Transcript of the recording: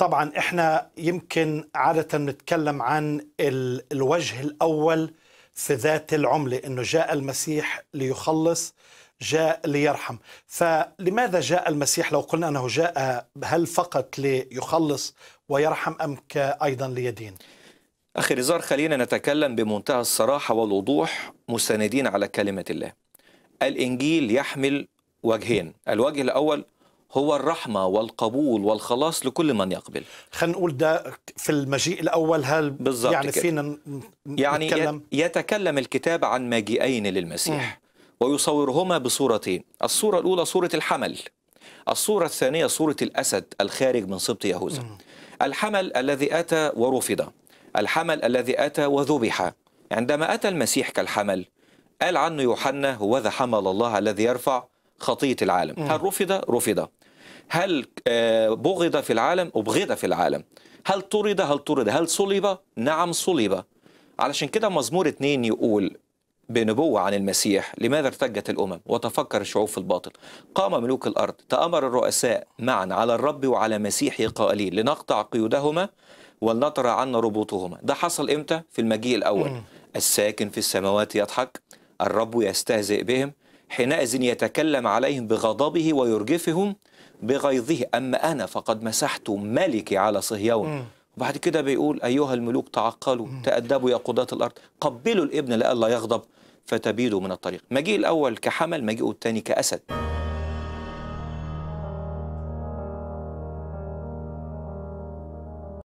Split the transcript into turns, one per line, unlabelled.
طبعا احنا يمكن عادة بنتكلم عن الوجه الأول في ذات العملة أنه جاء المسيح ليخلص جاء ليرحم فلماذا جاء المسيح لو قلنا أنه جاء هل فقط ليخلص ويرحم أم أيضا ليدين
أخي نزار خلينا نتكلم بمنتهى الصراحة والوضوح مستندين على كلمة الله الإنجيل يحمل وجهين الوجه الأول هو الرحمة والقبول والخلاص لكل من يقبل خلينا نقول ده في المجيء الأول هل بالزبط يعني كده. فينا
يعني نتكلم؟
يتكلم الكتاب عن مجيئين للمسيح م. ويصورهما بصورتين الصورة الأولى صورة الحمل الصورة الثانية صورة الأسد الخارج من سبط يهوذا الحمل الذي أتى ورفض الحمل الذي أتى وذبح عندما أتى المسيح كالحمل قال عنه يوحنا هو ذا حمل الله الذي يرفع خطية العالم هل رفض؟ رفض هل آه، بغض في العالم أبغض في العالم هل طرد هل طرد هل صلب نعم صلب علشان كده مزمور اتنين يقول بنبوة عن المسيح لماذا ارتجت الأمم وتفكر الشعوب في الباطل قام ملوك الأرض تأمر الرؤساء معا على الرب وعلى مسيحه قائلين لنقطع قيودهما ولنطر عنا ربوطهما ده حصل إمتى في المجيء الأول الساكن في السماوات يضحك الرب يستهزئ بهم حينئذ يتكلم عليهم بغضبه ويرجفهم بغيظه أما أنا فقد مسحت ملكي على صهيون وبعد كده بيقول أيها الملوك تعقلوا تأدبوا يا قضاة الأرض قبلوا الابن لئلا يغضب فتبيدوا من الطريق مجيء الأول كحمل مجيء الثاني كأسد